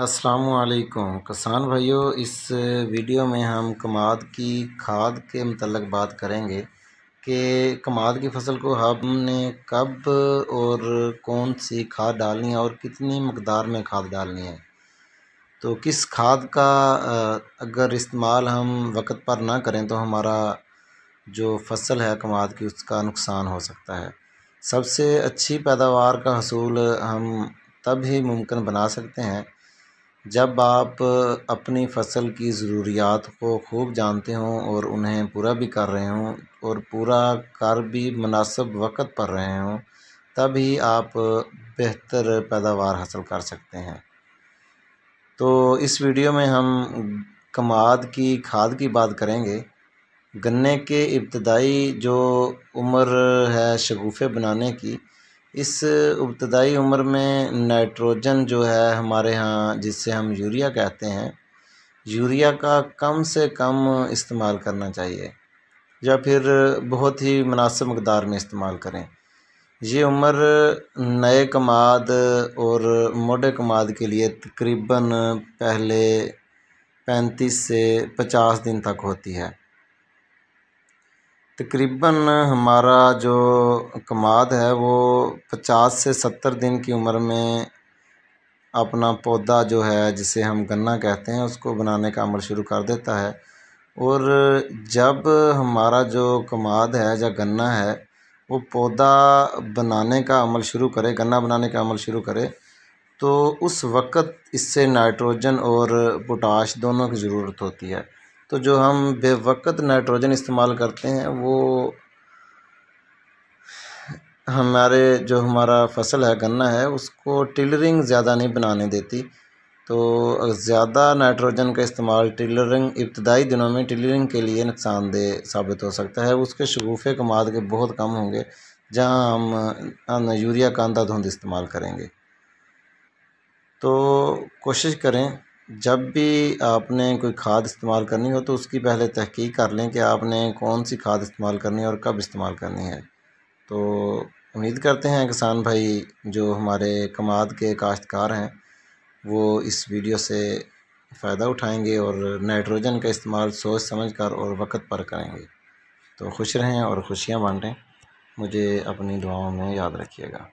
असलकुम किसान भाइयों इस वीडियो में हम कमाद की खाद के मतलब बात करेंगे कि कमाद की फसल को हमने कब और कौन सी खाद डालनी है और कितनी मकदार में खाद डालनी है तो किस खाद का अगर इस्तेमाल हम वक्त पर ना करें तो हमारा जो फसल है कमाद की उसका नुकसान हो सकता है सबसे अच्छी पैदावार का हसूल हम तब ही मुमकिन बना सकते हैं जब आप अपनी फसल की ज़रूरियात को खूब जानते हों और उन्हें पूरा भी कर रहे हों और पूरा कर भी मुनासिब वक़्त पर रहे हों तभी आप बेहतर पैदावार हासिल कर सकते हैं तो इस वीडियो में हम कमाद की खाद की बात करेंगे गन्ने के इब्तदाई जो उम्र है शगुफ़े बनाने की इस उब्तदाई उम्र में नाइट्रोजन जो है हमारे यहाँ जिससे हम यूरिया कहते हैं यूरिया का कम से कम इस्तेमाल करना चाहिए या फिर बहुत ही मुनासिब मकदार में इस्तेमाल करें ये उम्र नए कमाद और मोटे कमाद के लिए तकरीबन पहले पैंतीस से पचास दिन तक होती है तकरीबन हमारा जो कमाद है वो पचास से सत्तर दिन की उम्र में अपना पौधा जो है जिसे हम गन्ना कहते हैं उसको बनाने का अमल शुरू कर देता है और जब हमारा जो कमाद है या गन्ना है वो पौधा बनाने का अमल शुरू करे गन्ना बनाने का अमल शुरू करे तो उस वक़्त इससे नाइट्रोजन और पोटाश दोनों की ज़रूरत होती है तो जो हम बेवक़्त नाइट्रोजन इस्तेमाल करते हैं वो हमारे जो हमारा फसल है गन्ना है उसको टिलरिंग ज़्यादा नहीं बनाने देती तो ज़्यादा नाइट्रोजन का इस्तेमाल टिलरिंग इब्तदाई दिनों में टिलरिंग के लिए नुकसानदेह साबित हो सकता है उसके शगूफ़े कमाद के बहुत कम होंगे जहाँ हम यूरिया का अंधाधुंध इस्तेमाल करेंगे तो कोशिश करें जब भी आपने कोई खाद इस्तेमाल करनी हो तो उसकी पहले तहकीक कर लें कि आपने कौन सी खाद इस्तेमाल करनी है और कब इस्तेमाल करनी है तो उम्मीद करते हैं किसान भाई जो हमारे कमाद के काश्तकार हैं वो इस वीडियो से फ़ायदा उठाएंगे और नाइट्रोजन का इस्तेमाल सोच समझ कर और वक्त पर करेंगे तो खुश रहें और खुशियाँ बांटें मुझे अपनी दुआओं में याद रखिएगा